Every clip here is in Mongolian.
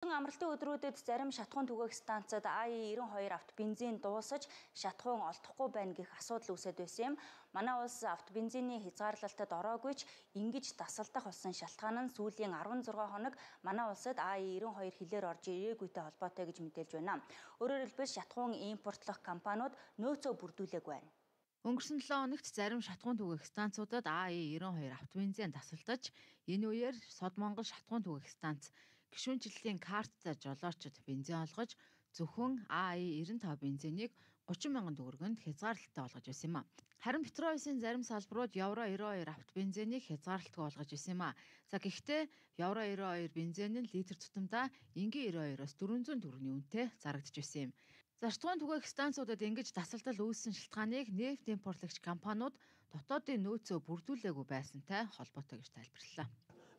Амралтын өдрүүдэд зарим шатхуун түгээх станцад АИ92 авто бензин дуусаж шатхуун олдохгүй байна гэх асуудал үүсэт байсан юм. Манай улс авто бензиний хязгаарлалтад ороогүй ч ингэж тасалдах болсон шалтгаан нь сүүлийн 16 хоног манай улсад АИ92 хилээр орж ирээгүйтэй холбоотой гэж мэдээлж байна. Өөрөөр хэлбэл шатхуун импортлох компаниуд нөөцөө бүрдүүлээг байна. Өнгөрсөн 7 хоногт зарим шатхуун түгээх станцуудад АИ92 автобензин тасалдаж, энэ үеэр Сод Монгол шатхуун түгээх станц гişүүнчлэлийн карттай жолоочд бензин олгож зөвхөн АИ95 бензинийг 30 мянган төгрөгөнд хязгаарлалтаа олгож байсан юм а. Харин Петроисын зарим салбарууд евро 92 авт бензинийг хязгаарлалтгүй олгож байсан юм а. За гэхдээ евро 92 бензин нь литр тутамдаа энгийн 92-оос 400 төгрөгийн үнэтэй зарагдж байсан юм. Зарцуун түгээх станцуудад ингэж дасалдал үйлсэн шилтгааныг нефт импортлогч компаниуд дотоодын нөөцөө бүрдүүлээгүй байсантай холбоотой гэж тайлбарллаа.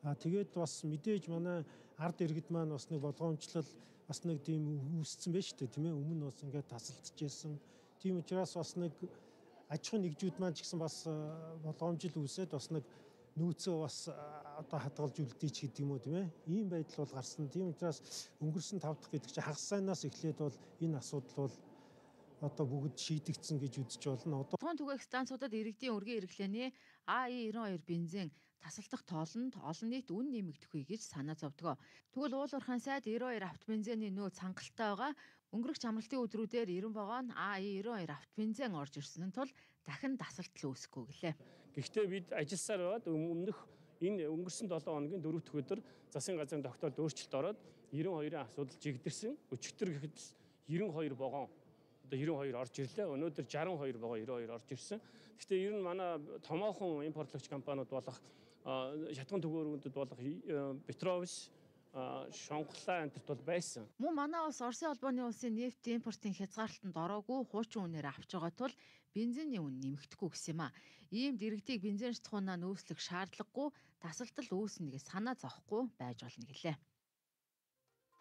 А тэгээд бас мэдээж манай ард иргэд маань бас нэг болгоомжлол бас нэг тийм үүссэн байж тээ тийм ээ өмнө бас ингээд тасалдж ирсэн. Тийм учраас бас нэг аж ахуйн нэгжүүд маань ч гэсэн бас болгоомжил үүсээд бас нэг нөөцөө бас одоо хатгалж үлдээч гэдэг юм уу тийм ээ. Ийм байдал бол гарсан. Тийм учраас өнгөрсөн тавдах гэдэг чинь хагас сайнаас эхлээд бол энэ асуудал бол одоо бүгд шийдэгдсэн гэж үзэж болно. Одоо тун түгээх станцуудад иргэдийн үргийн хэрэглээний АИ92 бензин тасалдах тоолонд олон нийт үн нэмэгдэхүй гэж санаа зовдгоо. Тэгвэл уулуурхан сайд 92 авто бензиний нөө цангалттай байгаа өнгөрөх амралтын өдрүүдээр 90 вагон АИ92 авто бензин орж ирсэн тул дахин дасалтал үүсэхгүй гэлээ. Гэхдээ бид ажилласаар байгаад өмнөх энэ өнгөрсөн 7 хоногийн 4 дэх өдөр засгийн газрын тогтоолд өөрчлөлт ороод 92-ын асуудал жигдэрсэн өчтөр гэхэд 92 вагон одоо 92 орж ирлээ. Өнөөдөр 62 байгаа 92 орж ирсэн. Гэхдээ ер нь манай томоохон импортлогч компаниуд болох шатган төгөөрөмдөд болох Петровс э, шонголаа энтерт бол байсан. Мөн манай улс Оросын холбооны улсын нефт импортын хязгаарлалтанд ороогүй хуучин үнээр авч байгаа тул бензиний үн нэмэгдэхгүй гэсэн юм а. Ийм дэрэгдийг бензин шатхуунаа нөөцлөх шаардлагагүй тасалдал үүснэгээ санаа зовхгүй байж болно гэлээ.